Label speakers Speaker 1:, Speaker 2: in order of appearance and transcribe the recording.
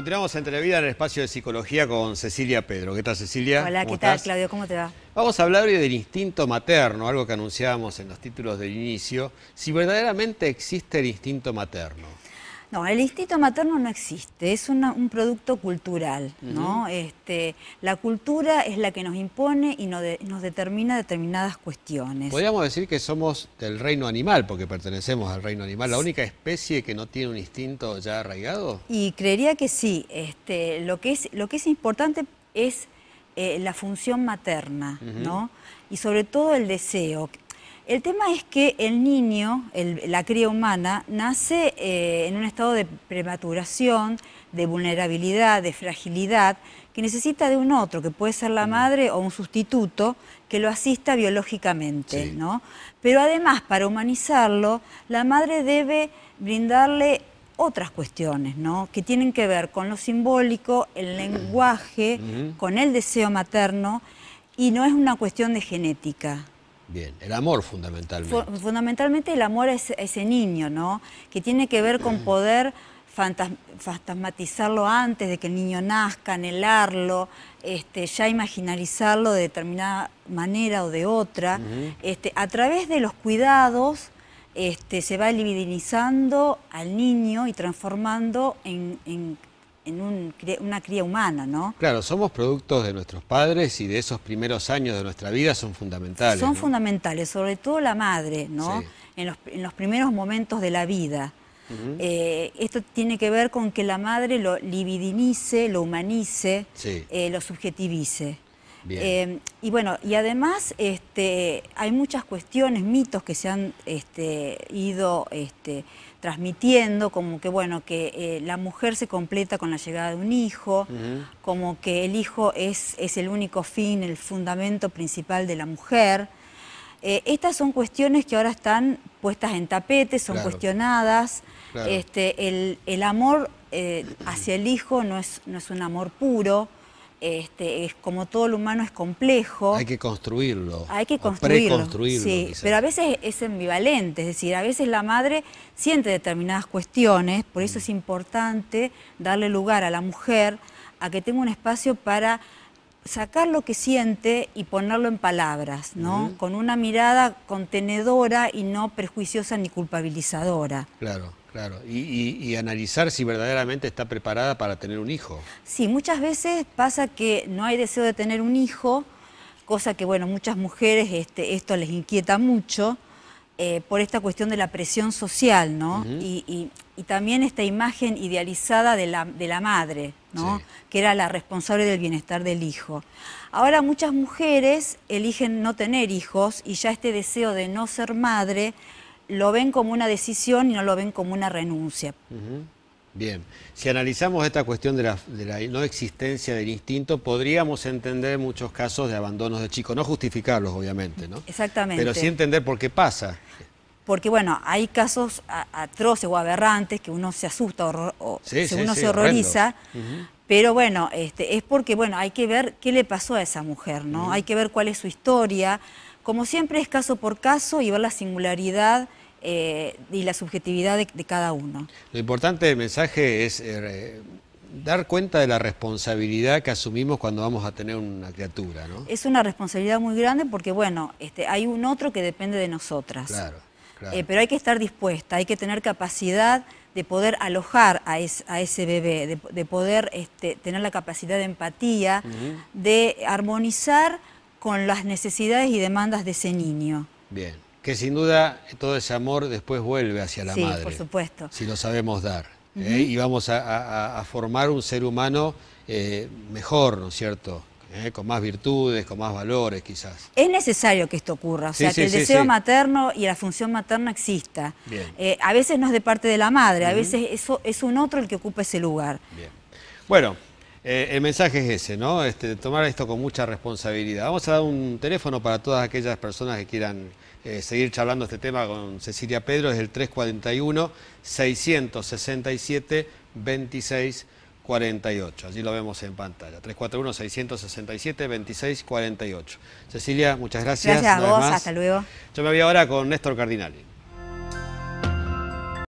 Speaker 1: Continuamos entrevista en el espacio de psicología con Cecilia Pedro. ¿Qué tal, Cecilia? Hola, ¿qué tal, Claudio? ¿Cómo te va? Vamos a hablar hoy del instinto materno, algo que anunciábamos en los títulos del inicio. Si verdaderamente existe el instinto materno.
Speaker 2: No, el instinto materno no existe, es un producto cultural, ¿no? Este, la cultura es la que nos impone y nos, determina determinadas
Speaker 1: cuestiones. Podríamos decir que somos del reino animal, porque pertenecemos al reino animal, la única especie que no tiene un instinto ya arraigado.
Speaker 2: Y creería que sí, este, lo, que es, lo que es importante es eh, la función materna, ¿no? Y sobre todo el deseo, el tema es que el niño, la cría humana, nace eh, en un estado de prematuración, de vulnerabilidad, de fragilidad, que necesita de un otro, que puede ser la mm. madre o un sustituto, que lo asista biológicamente, ¿no? Pero además, para humanizarlo, la madre debe brindarle otras cuestiones, ¿no? Que tienen que ver con lo simbólico, el mm. lenguaje, con el deseo materno, y no es una cuestión de genética.
Speaker 1: Bien, el amor fundamentalmente.
Speaker 2: fundamentalmente el amor es ese niño, ¿no? Que tiene que ver con mm. poder fantasmatizarlo antes de que el niño nazca, anhelarlo, este, ya imaginarizarlo de determinada manera o de otra. este, a través de los cuidados este, se va libidinizando al niño y transformando en en una cría humana, ¿no?
Speaker 1: Claro, somos productos de nuestros padres y de esos primeros años de nuestra vida son fundamentales. Son
Speaker 2: fundamentales, sobre todo la madre, ¿no? En, los, primeros momentos de la vida. Eh, esto tiene que ver con que la madre lo libidinice, lo humanice, eh, lo subjetivice. Eh, y bueno, y además este, hay muchas cuestiones, mitos que se han este, ido este, transmitiendo, como que bueno, que eh, la mujer se completa con la llegada de un hijo, como que el hijo es, el único fin, el fundamento principal de la mujer. Eh, estas son cuestiones que ahora están puestas en tapete, son cuestionadas. Este, el, amor eh, hacia el hijo no es, no es un amor puro. Este, es, como todo lo humano es complejo. Hay
Speaker 1: que construirlo. Hay que construirlo. pero a
Speaker 2: veces es ambivalente, es decir, a veces la madre siente determinadas cuestiones, por eso mm. es importante darle lugar a la mujer a que tenga un espacio para sacar lo que siente y ponerlo en palabras, ¿no? Mm. Con una mirada contenedora y no prejuiciosa ni culpabilizadora.
Speaker 1: Claro. Claro, y, analizar si verdaderamente está preparada para tener un hijo.
Speaker 2: Sí, muchas veces pasa que no hay deseo de tener un hijo, cosa que, bueno, muchas mujeres este, esto les inquieta mucho eh, por esta cuestión de la presión social, ¿no? y, también esta imagen idealizada de la, madre, ¿no? Que era la responsable del bienestar del hijo. Ahora muchas mujeres eligen no tener hijos y ya este deseo de no ser madre lo ven como una decisión y no lo ven como una renuncia.
Speaker 1: Bien, si analizamos esta cuestión de la, no existencia del instinto, podríamos entender muchos casos de abandonos de chicos, no justificarlos obviamente, ¿no?
Speaker 2: Exactamente. Pero sí
Speaker 1: entender por qué pasa.
Speaker 2: Porque bueno, hay casos atroces o aberrantes que uno se asusta o, uno se horroriza, pero bueno, este, es porque bueno, hay que ver qué le pasó a esa mujer, ¿no? Hay que ver cuál es su historia. Como siempre es caso por caso y ver la singularidad eh, y la subjetividad de, cada uno.
Speaker 1: Lo importante del mensaje es eh, dar cuenta de la responsabilidad que asumimos cuando vamos a tener una criatura, ¿no?
Speaker 2: Es una responsabilidad muy grande porque, bueno, este, hay un otro que depende de nosotras. Claro, claro. Eh, pero hay que estar dispuesta, hay que tener capacidad de poder alojar a, ese bebé, de, poder este, tener la capacidad de empatía, de armonizar con las necesidades y demandas de ese niño.
Speaker 1: Bien que sin duda todo ese amor después vuelve hacia la madre. Sí, por supuesto. Si lo sabemos dar. ¿eh? Y vamos a, formar un ser humano eh, mejor, ¿no es cierto? ¿Eh? Con más virtudes, con más valores quizás.
Speaker 2: Es necesario que esto ocurra, o sea, que el deseo materno y la función materna exista. a veces no es de parte de la madre, a veces es un otro el que ocupa ese lugar. Bien.
Speaker 1: Bueno, eh, el mensaje es ese, ¿no? Este, tomar esto con mucha responsabilidad. Vamos a dar un teléfono para todas aquellas personas que quieran eh, seguir charlando este tema con Cecilia Pedro, es el 341-667-2648. Allí lo vemos en pantalla, 341-667-2648. Cecilia, muchas gracias. Gracias a vos, hasta luego. Yo me voy ahora con Néstor Cardinali.